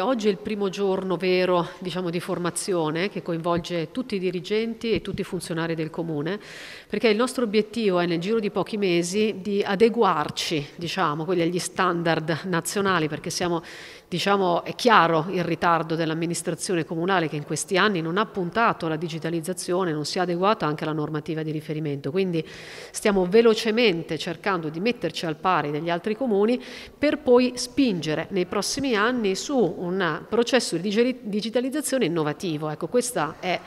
Oggi è il primo giorno vero diciamo, di formazione che coinvolge tutti i dirigenti e tutti i funzionari del Comune, perché il nostro obiettivo è nel giro di pochi mesi di adeguarci diciamo, quelli agli standard nazionali, perché siamo, diciamo, è chiaro il ritardo dell'amministrazione comunale che in questi anni non ha puntato alla digitalizzazione, non si è adeguata anche alla normativa di riferimento. Quindi stiamo velocemente cercando di metterci al pari degli altri comuni per poi spingere nei prossimi anni su un un processo di digitalizzazione innovativo. Ecco, questo è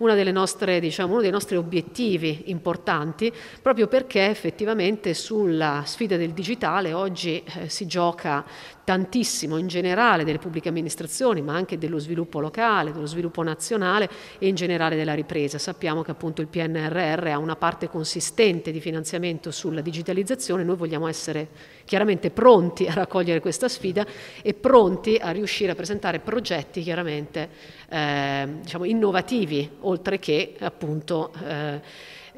nostre, diciamo, uno dei nostri obiettivi importanti, proprio perché effettivamente sulla sfida del digitale oggi eh, si gioca tantissimo in generale delle pubbliche amministrazioni, ma anche dello sviluppo locale, dello sviluppo nazionale e in generale della ripresa. Sappiamo che appunto il PNRR ha una parte consistente di finanziamento sulla digitalizzazione, noi vogliamo essere chiaramente pronti a raccogliere questa sfida e pronti a riuscire riuscire a presentare progetti chiaramente eh, diciamo, innovativi, oltre che appunto eh,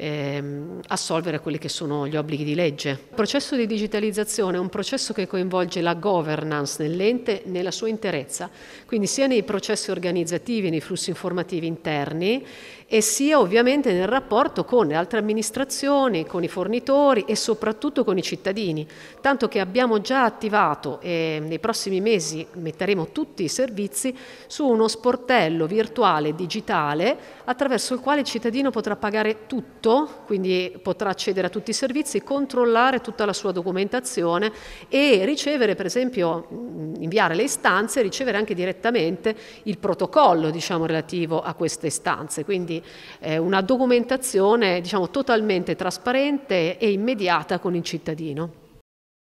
ehm, assolvere quelli che sono gli obblighi di legge. Il processo di digitalizzazione è un processo che coinvolge la governance nell'ente nella sua interezza, quindi sia nei processi organizzativi, nei flussi informativi interni e sia ovviamente nel rapporto con le altre amministrazioni, con i fornitori e soprattutto con i cittadini, tanto che abbiamo già attivato e nei prossimi mesi metteremo tutti i servizi su uno sportello virtuale digitale attraverso il quale il cittadino potrà pagare tutto tutto, quindi potrà accedere a tutti i servizi, controllare tutta la sua documentazione e ricevere, per esempio, inviare le istanze e ricevere anche direttamente il protocollo diciamo, relativo a queste istanze. Quindi eh, una documentazione diciamo, totalmente trasparente e immediata con il cittadino.